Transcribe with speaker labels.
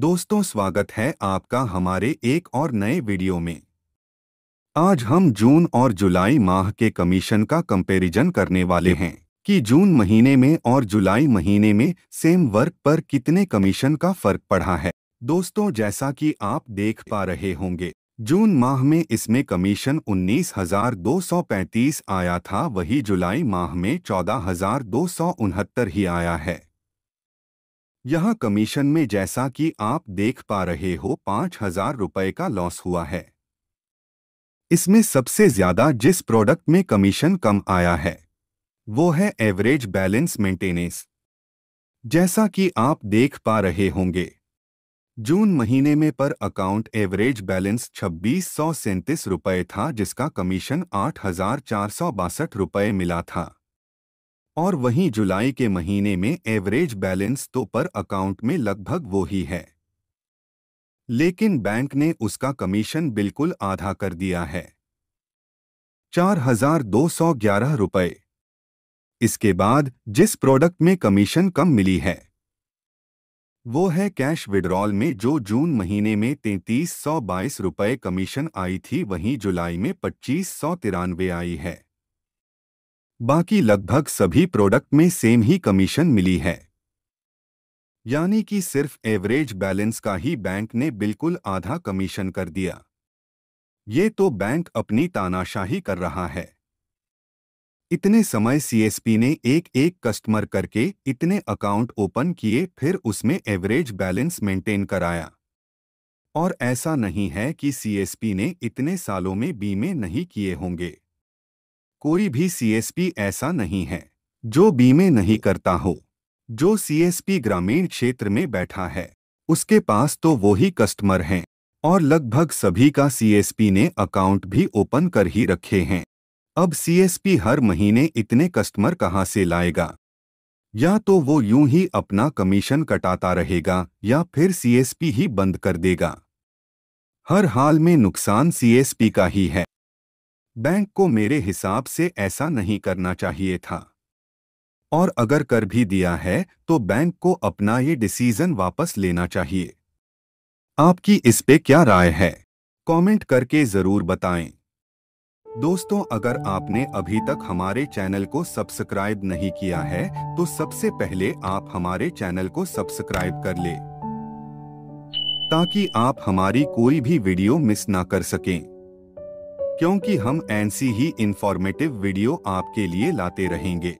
Speaker 1: दोस्तों स्वागत है आपका हमारे एक और नए वीडियो में आज हम जून और जुलाई माह के कमीशन का कंपैरिजन करने वाले हैं कि जून महीने में और जुलाई महीने में सेम वर्क पर कितने कमीशन का फर्क पड़ा है दोस्तों जैसा कि आप देख पा रहे होंगे जून माह में इसमें कमीशन 19,235 आया था वही जुलाई माह में चौदह ही आया है यह कमीशन में जैसा कि आप देख पा रहे हो पांच हजार रुपये का लॉस हुआ है इसमें सबसे ज्यादा जिस प्रोडक्ट में कमीशन कम आया है वो है एवरेज बैलेंस मेंटेनेंस जैसा कि आप देख पा रहे होंगे जून महीने में पर अकाउंट एवरेज बैलेंस छब्बीस सौ सैंतीस रुपये था जिसका कमीशन आठ हजार चार सौ बासठ रुपये मिला था और वहीं जुलाई के महीने में एवरेज बैलेंस तो पर अकाउंट में लगभग वो ही है लेकिन बैंक ने उसका कमीशन बिल्कुल आधा कर दिया है चार हजार दो सौ ग्यारह रुपये इसके बाद जिस प्रोडक्ट में कमीशन कम मिली है वो है कैश विड्रॉल में जो जून महीने में तैंतीस सौ बाईस रुपये कमीशन आई थी वहीं जुलाई में पच्चीस सौ तिरानवे आई है बाकी लगभग सभी प्रोडक्ट में सेम ही कमीशन मिली है यानी कि सिर्फ एवरेज बैलेंस का ही बैंक ने बिल्कुल आधा कमीशन कर दिया ये तो बैंक अपनी तानाशाही कर रहा है इतने समय सीएसपी ने एक एक कस्टमर करके इतने अकाउंट ओपन किए फिर उसमें एवरेज बैलेंस मेंटेन कराया और ऐसा नहीं है कि सीएसपी ने इतने सालों में बीमे नहीं किए होंगे कोई भी सीएसपी ऐसा नहीं है जो बीमे नहीं करता हो जो सीएसपी ग्रामीण क्षेत्र में बैठा है उसके पास तो वो ही कस्टमर हैं और लगभग सभी का सीएसपी ने अकाउंट भी ओपन कर ही रखे हैं अब सीएसपी हर महीने इतने कस्टमर कहाँ से लाएगा या तो वो यूं ही अपना कमीशन कटाता रहेगा या फिर सीएसपी ही बंद कर देगा हर हाल में नुकसान सीएसपी का ही है बैंक को मेरे हिसाब से ऐसा नहीं करना चाहिए था और अगर कर भी दिया है तो बैंक को अपना ये डिसीजन वापस लेना चाहिए आपकी इस पे क्या राय है कमेंट करके जरूर बताएं दोस्तों अगर आपने अभी तक हमारे चैनल को सब्सक्राइब नहीं किया है तो सबसे पहले आप हमारे चैनल को सब्सक्राइब कर ले ताकि आप हमारी कोई भी वीडियो मिस ना कर सकें क्योंकि हम ऐसी ही इंफॉर्मेटिव वीडियो आपके लिए लाते रहेंगे